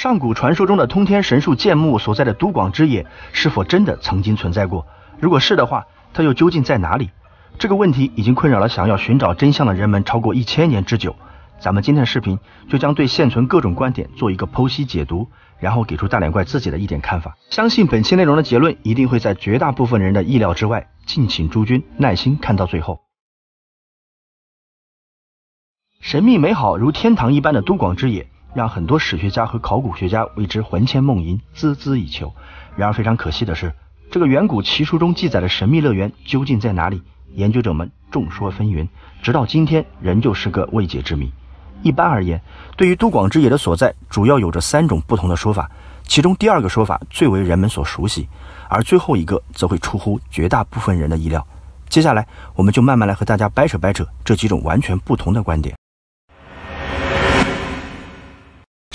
上古传说中的通天神树剑木所在的都广之野，是否真的曾经存在过？如果是的话，它又究竟在哪里？这个问题已经困扰了想要寻找真相的人们超过一千年之久。咱们今天的视频就将对现存各种观点做一个剖析解读，然后给出大脸怪自己的一点看法。相信本期内容的结论一定会在绝大部分人的意料之外，敬请诸君耐心看到最后。神秘美好如天堂一般的都广之野。让很多史学家和考古学家为之魂牵梦萦、孜孜以求。然而非常可惜的是，这个远古奇书中记载的神秘乐园究竟在哪里？研究者们众说纷纭，直到今天仍旧是个未解之谜。一般而言，对于都广之野的所在，主要有着三种不同的说法。其中第二个说法最为人们所熟悉，而最后一个则会出乎绝大部分人的意料。接下来，我们就慢慢来和大家掰扯掰扯这几种完全不同的观点。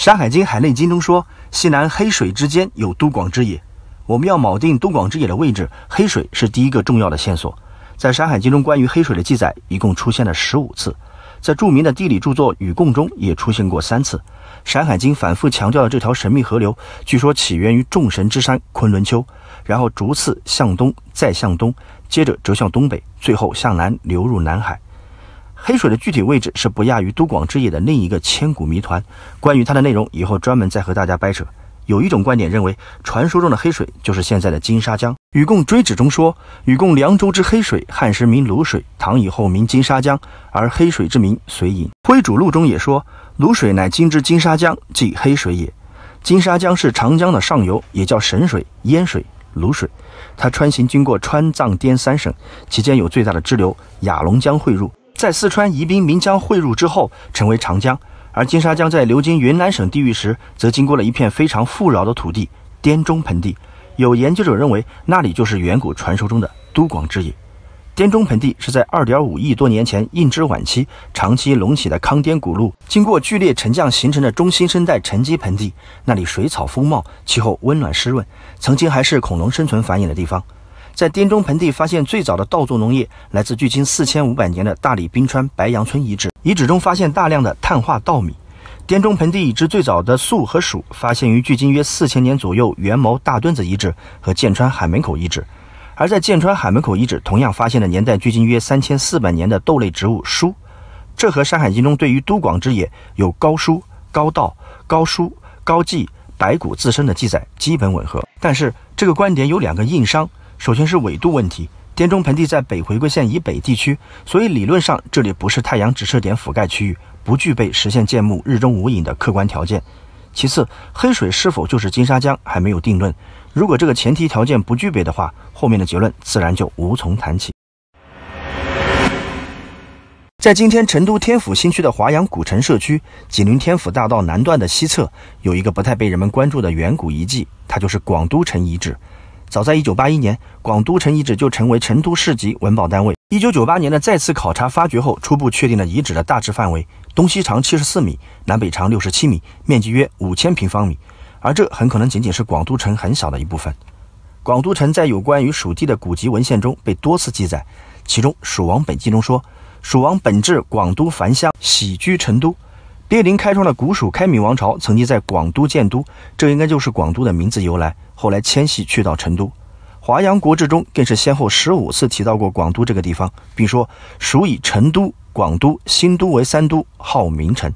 《山海经·海内经》中说：“西南黑水之间有都广之野。”我们要铆定都广之野的位置，黑水是第一个重要的线索。在《山海经》中关于黑水的记载一共出现了十五次，在著名的地理著作《禹贡》中也出现过三次。《山海经》反复强调了这条神秘河流，据说起源于众神之山昆仑丘，然后逐次向东，再向东，接着折向东北，最后向南流入南海。黑水的具体位置是不亚于都广之野的另一个千古谜团。关于它的内容，以后专门再和大家掰扯。有一种观点认为，传说中的黑水就是现在的金沙江。禹贡追旨中说：“禹贡凉州之黑水，汉时名泸水，唐以后名金沙江，而黑水之名随隐。”《徽主录》中也说：“泸水乃今之金沙江，即黑水也。”金沙江是长江的上游，也叫神水、烟水、泸水。它穿行经过川藏滇三省，其间有最大的支流雅砻江汇入。在四川宜宾岷江汇入之后，成为长江；而金沙江在流经云南省地域时，则经过了一片非常富饶的土地——滇中盆地。有研究者认为，那里就是远古传说中的“都广之野”。滇中盆地是在2.5亿多年前印支晚期长期隆起的康滇古路，经过剧烈沉降形成的中新生代沉积盆地。那里水草丰茂，气候温暖湿润，曾经还是恐龙生存繁衍的地方。在滇中盆地发现最早的稻作农业，来自距今四千五百年的大理冰川白杨村遗址。遗址中发现大量的碳化稻米。滇中盆地已知最早的粟和黍，发现于距今约四千年左右元谋大墩子遗址和剑川海门口遗址。而在剑川海门口遗址，同样发现了年代距今约三千四百年的豆类植物菽。这和《山海经》中对于都广之野有高菽、高稻、高黍、高稷、白谷自生的记载基本吻合。但是，这个观点有两个硬伤。首先是纬度问题，滇中盆地在北回归线以北地区，所以理论上这里不是太阳直射点覆盖区域，不具备实现建木日中无影的客观条件。其次，黑水是否就是金沙江还没有定论。如果这个前提条件不具备的话，后面的结论自然就无从谈起。在今天成都天府新区的华阳古城社区，紧邻天府大道南段的西侧，有一个不太被人们关注的远古遗迹，它就是广都城遗址。早在一九八一年，广都城遗址就成为成都市级文保单位。一九九八年的再次考察发掘后，初步确定了遗址的大致范围，东西长七十四米，南北长六十七米，面积约五千平方米。而这很可能仅仅是广都城很小的一部分。广都城在有关于蜀地的古籍文献中被多次记载，其中《蜀王本纪》中说，蜀王本至广都繁乡，喜居成都。鳖灵开创了古蜀开明王朝，曾经在广都建都，这应该就是广都的名字由来。后来迁徙去到成都，《华阳国志》中更是先后十五次提到过广都这个地方，并说蜀以成都、广都、新都为三都，号名城。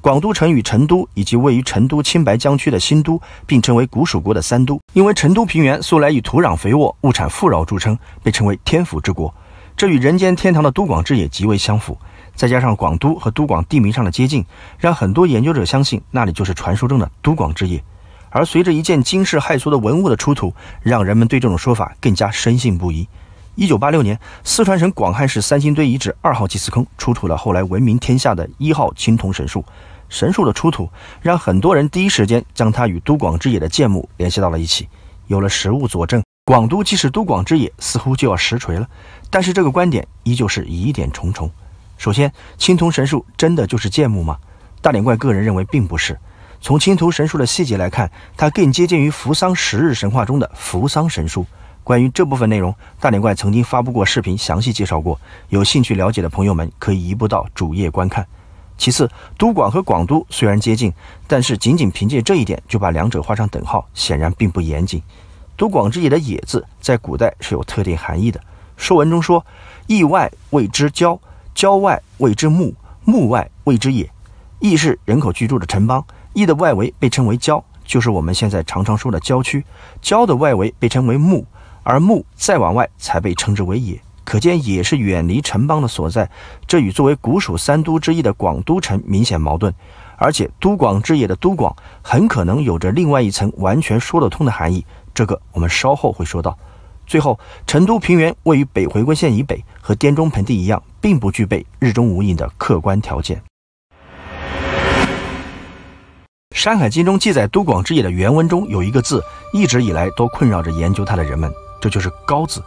广都城与成都以及位于成都青白江区的新都并称为古蜀国的三都。因为成都平原素来以土壤肥沃、物产富饶著称，被称为天府之国，这与人间天堂的都广志也极为相符。再加上广都和都广地名上的接近，让很多研究者相信那里就是传说中的都广之野。而随着一件惊世骇俗的文物的出土，让人们对这种说法更加深信不疑。一九八六年，四川省广汉市三星堆遗址二号祭祀坑出土了后来闻名天下的一号青铜神树。神树的出土让很多人第一时间将它与都广之野的建墓联系到了一起。有了实物佐证，广都既是都广之野，似乎就要实锤了。但是这个观点依旧是疑点重重。首先，青铜神树真的就是剑木吗？大脸怪个人认为并不是。从青铜神树的细节来看，它更接近于扶桑十日神话中的扶桑神树。关于这部分内容，大脸怪曾经发布过视频详细介绍过，有兴趣了解的朋友们可以移步到主页观看。其次，都广和广都虽然接近，但是仅仅凭借这一点就把两者画上等号，显然并不严谨。都广之野的“野”字在古代是有特定含义的，《说文》中说：“意外谓之交郊外谓之牧，牧外谓之野。邑是人口居住的城邦，邑的外围被称为郊，就是我们现在常常说的郊区。郊的外围被称为牧，而牧再往外才被称之为野。可见野是远离城邦的所在，这与作为古蜀三都之一的广都城明显矛盾。而且都广之野的都广很可能有着另外一层完全说得通的含义，这个我们稍后会说到。最后，成都平原位于北回归线以北，和滇中盆地一样。并不具备日中无影的客观条件。《山海经》中记载都广之野的原文中有一个字，一直以来都困扰着研究它的人们，这就是“高”字。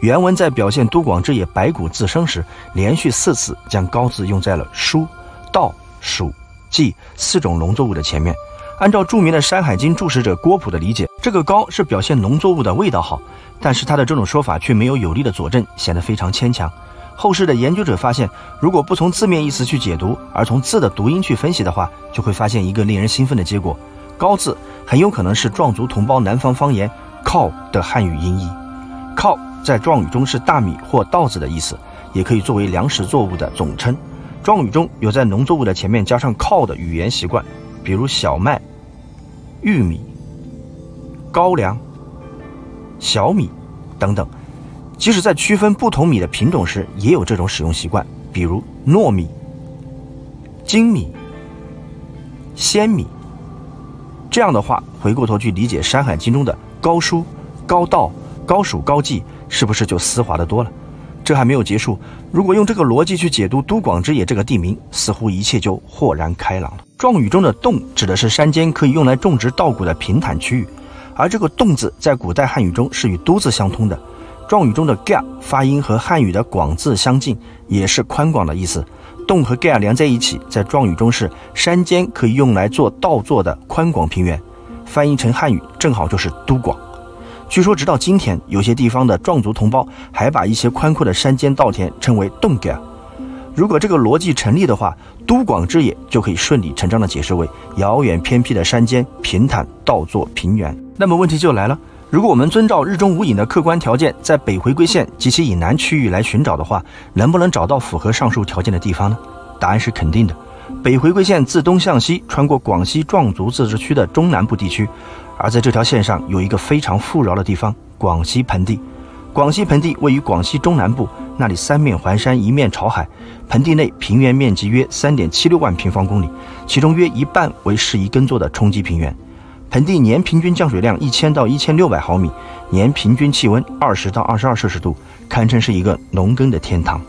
原文在表现都广之野白骨自生时，连续四次将“高”字用在了书、道、蜀、稷四种农作物的前面。按照著名的《山海经》注释者郭璞的理解，这个“高”是表现农作物的味道好，但是他的这种说法却没有有力的佐证，显得非常牵强。后世的研究者发现，如果不从字面意思去解读，而从字的读音去分析的话，就会发现一个令人兴奋的结果：高字很有可能是壮族同胞南方方言“靠”的汉语音译。“靠”在壮语中是大米或稻子的意思，也可以作为粮食作物的总称。壮语中有在农作物的前面加上“靠”的语言习惯，比如小麦、玉米、高粱、小米等等。即使在区分不同米的品种时，也有这种使用习惯，比如糯米、精米、鲜米。这样的话，回过头去理解《山海经》中的高叔、高道、高黍、高纪，是不是就丝滑的多了？这还没有结束。如果用这个逻辑去解读“都广之野”这个地名，似乎一切就豁然开朗了。状语中的“洞”指的是山间可以用来种植稻谷的平坦区域，而这个“洞”字在古代汉语中是与“都”字相通的。状语中的 ga 发音和汉语的广字相近，也是宽广的意思。洞和 ga 连在一起，在状语中是山间可以用来做稻作的宽广平原。翻译成汉语正好就是都广。据说直到今天，有些地方的壮族同胞还把一些宽阔的山间稻田称为洞 ga。如果这个逻辑成立的话，都广之野就可以顺理成章地解释为遥远偏僻的山间平坦稻作平原。那么问题就来了。如果我们遵照日中无影的客观条件，在北回归线及其以南区域来寻找的话，能不能找到符合上述条件的地方呢？答案是肯定的。北回归线自东向西穿过广西壮族自治区的中南部地区，而在这条线上有一个非常富饶的地方——广西盆地。广西盆地位于广西中南部，那里三面环山，一面朝海。盆地内平原面积约三点七六万平方公里，其中约一半为适宜耕作的冲积平原。盆地年平均降水量一千到一千六百毫米，年平均气温二十到二十二摄氏度，堪称是一个农耕的天堂。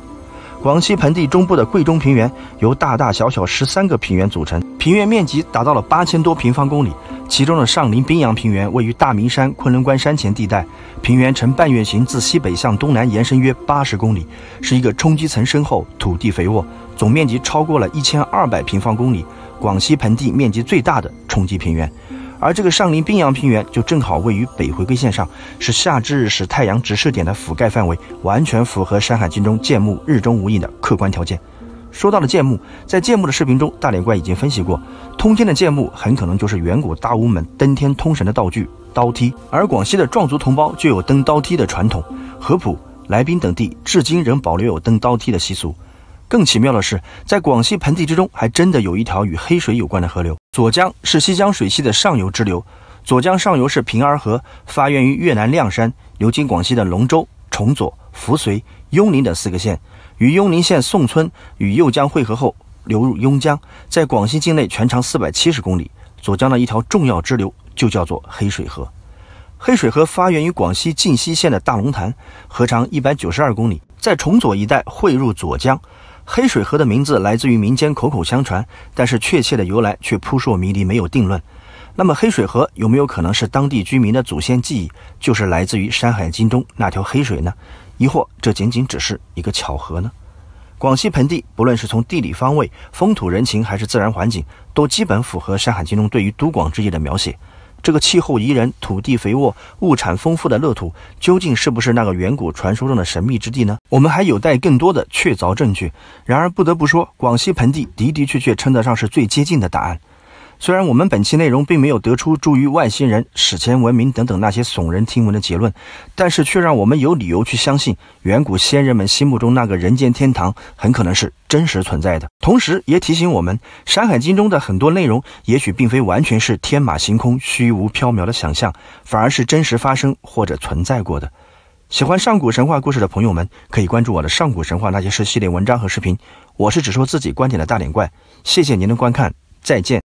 广西盆地中部的桂中平原由大大小小十三个平原组成，平原面积达到了八千多平方公里。其中的上林宾阳平原位于大明山、昆仑关山前地带，平原呈半月形，自西北向东南延伸约八十公里，是一个冲积层深厚、土地肥沃，总面积超过了一千二百平方公里，广西盆地面积最大的冲积平原。而这个上林冰洋平原就正好位于北回归线上，是夏至日时太阳直射点的覆盖范围，完全符合《山海经》中建木日中无影的客观条件。说到了建木，在建木的视频中，大脸怪已经分析过，通天的剑木很可能就是远古大巫们登天通神的道具刀梯，而广西的壮族同胞就有登刀梯的传统，合浦、来宾等地至今仍保留有登刀梯的习俗。更奇妙的是，在广西盆地之中，还真的有一条与黑水有关的河流。左江是西江水系的上游支流，左江上游是平儿河，发源于越南谅山，流经广西的龙州、崇左、扶绥、邕宁等四个县，与邕宁县宋村与右江汇合后，流入邕江。在广西境内全长四百七十公里。左江的一条重要支流就叫做黑水河，黑水河发源于广西靖西县的大龙潭，河长一百九十二公里，在崇左一带汇入左江。黑水河的名字来自于民间口口相传，但是确切的由来却扑朔迷离，没有定论。那么，黑水河有没有可能是当地居民的祖先记忆，就是来自于《山海经》中那条黑水呢？疑或这仅仅只是一个巧合呢？广西盆地不论是从地理方位、风土人情还是自然环境，都基本符合《山海经》中对于都广之意的描写。这个气候宜人、土地肥沃、物产丰富的乐土，究竟是不是那个远古传说中的神秘之地呢？我们还有待更多的确凿证据。然而，不得不说，广西盆地的的确确称得上是最接近的答案。虽然我们本期内容并没有得出助于外星人、史前文明等等那些耸人听闻的结论，但是却让我们有理由去相信，远古先人们心目中那个人间天堂很可能是真实存在的。同时，也提醒我们，《山海经》中的很多内容，也许并非完全是天马行空、虚无缥缈的想象，反而是真实发生或者存在过的。喜欢上古神话故事的朋友们，可以关注我的《上古神话那些事》系列文章和视频。我是只说自己观点的大脸怪，谢谢您的观看，再见。